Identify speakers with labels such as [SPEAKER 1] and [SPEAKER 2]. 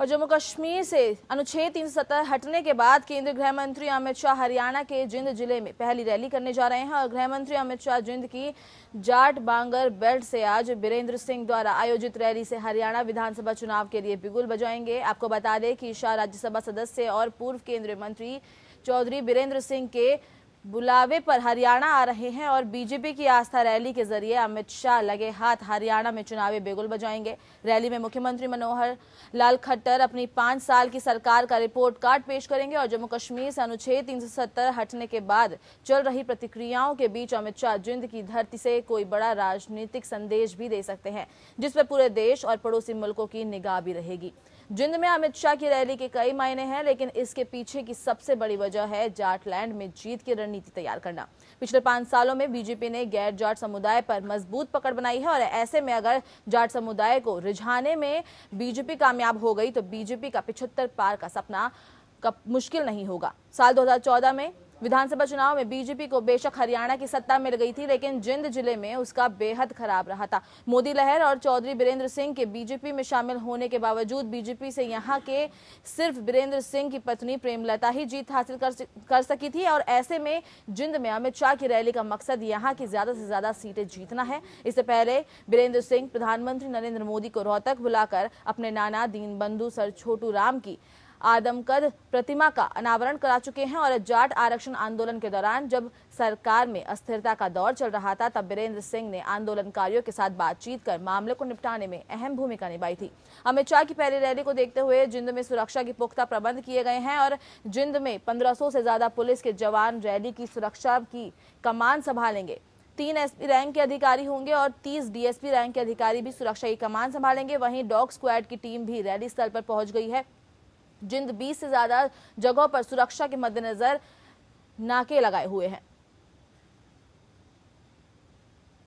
[SPEAKER 1] और जम्मू कश्मीर से अनुच्छेद तीन हटने के बाद केंद्रीय गृह मंत्री अमित शाह हरियाणा के जिंद जिले में पहली रैली करने जा रहे हैं और गृह मंत्री अमित शाह जिंद की जाट बांगर बेल्ट से आज बीरेंद्र सिंह द्वारा आयोजित रैली से हरियाणा विधानसभा चुनाव के लिए बिगुल बजाएंगे आपको बता दें कि शाह राज्यसभा सदस्य और पूर्व केंद्रीय मंत्री चौधरी बीरेंद्र सिंह के बुलावे पर हरियाणा आ रहे हैं और बीजेपी की आस्था रैली के जरिए अमित शाह लगे हाथ हरियाणा में चुनावी बेगुल बजाएंगे रैली में मुख्यमंत्री मनोहर लाल खट्टर अपनी पांच साल की सरकार का रिपोर्ट कार्ड पेश करेंगे और जम्मू कश्मीर से अनुच्छेद 370 हटने के बाद चल रही प्रतिक्रियाओं के बीच अमित शाह जिंद की धरती से कोई बड़ा राजनीतिक संदेश भी दे सकते हैं जिस पर पूरे देश और पड़ोसी मुल्कों की निगाह भी रहेगी जिंद में अमित शाह की रैली के कई मायने हैं लेकिन इसके पीछे की सबसे बड़ी वजह है जाटलैंड में जीत की रणनीति तैयार करना पिछले पांच सालों में बीजेपी ने गैर जाट समुदाय पर मजबूत पकड़ बनाई है और ऐसे में अगर जाट समुदाय को रिझाने में बीजेपी कामयाब हो गई तो बीजेपी का पिछहत्तर पार का सपना का मुश्किल नहीं होगा साल 2014 में विधानसभा चुनाव में बीजेपी को बेशक हरियाणा की सत्ता मिल गई थी लेकिन जिंद जिले में उसका बेहद खराब रहा था मोदी लहर और चौधरी बीरेंद्र सिंह के बीजेपी में शामिल होने के बावजूद बीजेपी से यहाँ के सिर्फ बीरेंद्र सिंह की पत्नी प्रेमलता ही जीत हासिल कर, कर सकी थी और ऐसे में जिंद में अमित शाह की रैली का मकसद यहाँ की ज्यादा से ज्यादा सीटें जीतना है इससे पहले बीरेंद्र सिंह प्रधानमंत्री नरेंद्र मोदी को रोहतक बुलाकर अपने नाना दीनबंधु सर छोटू राम की आदमकद प्रतिमा का अनावरण करा चुके हैं और जाट आरक्षण आंदोलन के दौरान जब सरकार में अस्थिरता का दौर चल रहा था तब बीरेंद्र सिंह ने आंदोलनकारियों के साथ बातचीत कर मामले को निपटाने में अहम भूमिका निभाई थी अमित शाह की पहली रैली को देखते हुए जिंद में सुरक्षा के पुख्ता प्रबंध किए गए हैं और जिंद में पंद्रह से ज्यादा पुलिस के जवान रैली की सुरक्षा की कमान संभालेंगे तीन एसपी रैंक के अधिकारी होंगे और तीस डीएसपी रैंक के अधिकारी भी सुरक्षा की कमान संभालेंगे वहीं डॉग स्क्वाड की टीम भी रैली स्थल पर पहुंच गई है जिंद बीस से ज़्यादा जगहों पर सुरक्षा के मद्देनज़र नाके लगाए हुए हैं